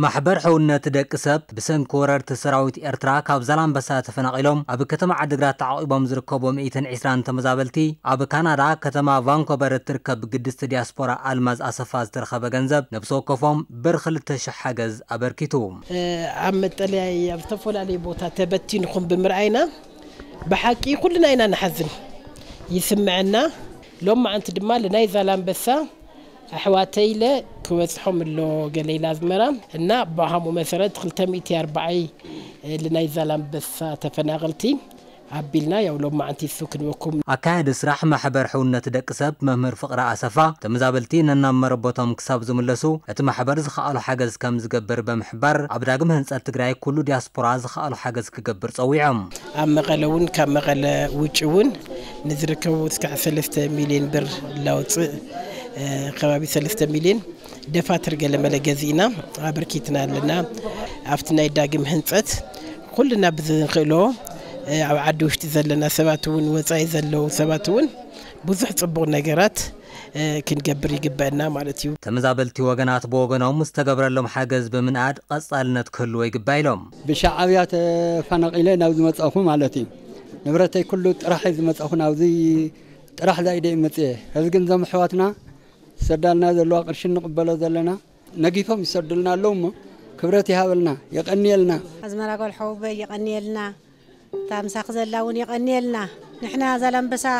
محبر حونات دك سب بسن كورر تسراويت ارترا كاب زلان بسا تفنقلوم ابو كتما عدقرات تعويبام زركوبو مئتن عسران تمزابلتي ابو كانادا كتما فانكوبر تركب قدس دياسبورا الماز اسفاز ترخب غنزب نبسو كوفوم برخل تشحقز ابركتو عم التالي يفتفول علي بوتا تبتين خم بمرعينا بحاكي كلنا اينا نحزن يسمعنا لما انت دمال لنا بسا ኣሕዋተይ ለ ክበፅሖም ኣሎ ገለኢላ ዝመራ እና ብሃምኡ መሰረት 240 ልናይ ዛላምበሳ ተፈናቀልቲ ኣቢልና ያው ሎም መዓንቲ ሱ ክንበኩም ኣካየድ ስራሕ ማሕበር ሕውነት ደቂ ሰብ መምህር ፍቕሪ ኣሰፋ ተመዛበልቲ ነናብ መረበቶም ክሳብ ዝምለሱ እቲ ማሕበር ዝኽኣሉ ሓገዝ ከም ዝገብር ብምሕባር ኣብ ዳግም ህንፀት ትግራይ ኩሉ ዲያስፖራ ዝኽኣሉ ሓገዝ ክገብር ፀዊዖም ኣብ መቐለ እውን ካብ መቐለ ውጭ እውን ንዝርከቡ እስካዕ 3 ሚልዮን ብር ላውፅእ ከባቢ 3 ሚሊዮን ደፋትር ገለ መለገዚእና ኣበርኪትና ኣለና ኣብቲ ናይ ዳግም ህንፀት ኩልና ብዝንክእሎ ኣብ ዓዲ ውሽጢ ዘለና ሰባት እውን ወፃኢ ዘለው ሰባት እውን ብዙሕ ፅቡቅ ነገራት ክንገብር ይግበአና ማለት እዩ ተመዛበልቲ ወገናት ብወገኖም ዝተገብረሎም ሓገዝ ብምንኣድ ቀጻልነት ክህልዎ ይግባ ኢሎም ብሻዓብያ ተፈናቂለ ናብ ዝመፀኹ ማለት እዩ ንብረተይ ኩሉ ጥራሕ ዝመፀኹ ናብዚ ጥራሕ ዛኢደ መፅየ ሕዚ ግን ዞም ኣሕዋትና سردالنا ذلوا قرشين قبلوا ذلنا نقيفهم سردلنا لهم كبرتي هابلنا يقني لنا أزمة أقول حوبة يقني لنا تام ساخذ اللون يقني لنا نحنا زلم بسا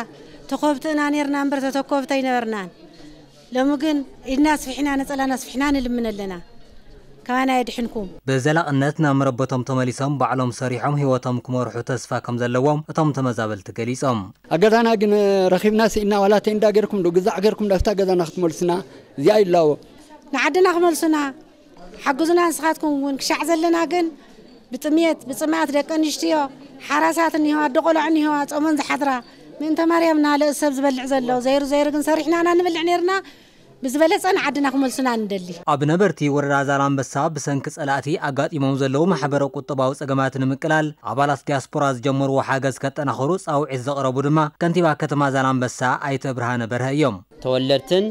تقوبتنا نيرنا برتا تقوبتين نيرنا لو ممكن الناس في حنان نسأل الناس لنا كمان يدحنكم بزلا أنتنا مربطهم تمليسهم بعلم صريحهم هي وتمكم ورحوا تسفى كم زلوهم أتم تمزابل تكليسهم أقد أنا أقن رخيب ناس إنا ولا تندا غيركم دو قزع غيركم دفتا قد أنا أخت مرسنا زياد الله نعدنا خمرسنا حقوزنا أنسخاتكم ونكشع زلنا أقن بتميت بتميت لكن يشتيو حراسات النهوات دقلوا عن النهوات ومن زحضرة من تماريا من هالأسف زبل عزلو زير زير قن صريحنا أنا نبلع نيرنا ብዝበለፀን ዓድና ክመልሱና ንደሊ ኣብ ነበርቲ ወረዳ ዛላንበሳ ብሰንኪ ጸላእቲ ኣጋጢሞም ዘለዉ ማሕበረ ቁጠባዊ ጸገማት ንምቅላል ኣባላት ዲያስፖራ ዝጀመርዎ ሓገዝ ከጠናኽሩ ጻውዒት ዘቕረቡ ድማ ከንቲባ ከተማ ዛላንበሳ ኣይተ ብርሃነ በርሀ እዮም ተወለድትን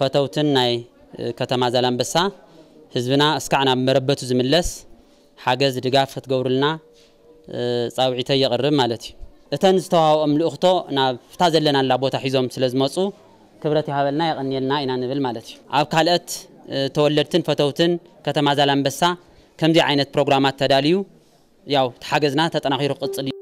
ፈተውትን ናይ ከተማ ዛላንበሳ ህዝብና እስካዕ ናብ መረበቱ ዝምለስ ሓገዝ ድጋፍ ክትገብሩልና ጻውዒተ የቕርብ ማለት እዩ እተን ዝተዋህቦኦም ልእኽቶ ናብታ ዘለናላ ቦታ ሒዞም ስለ ዝመፁ كبرتي هابلنا يغنينا إنا نبل مالتي عب كالأت تولدتن فتوتن كتما بسا كم دي عينة بروغرامات تداليو ياو تحاقزنا تتناخير قطلي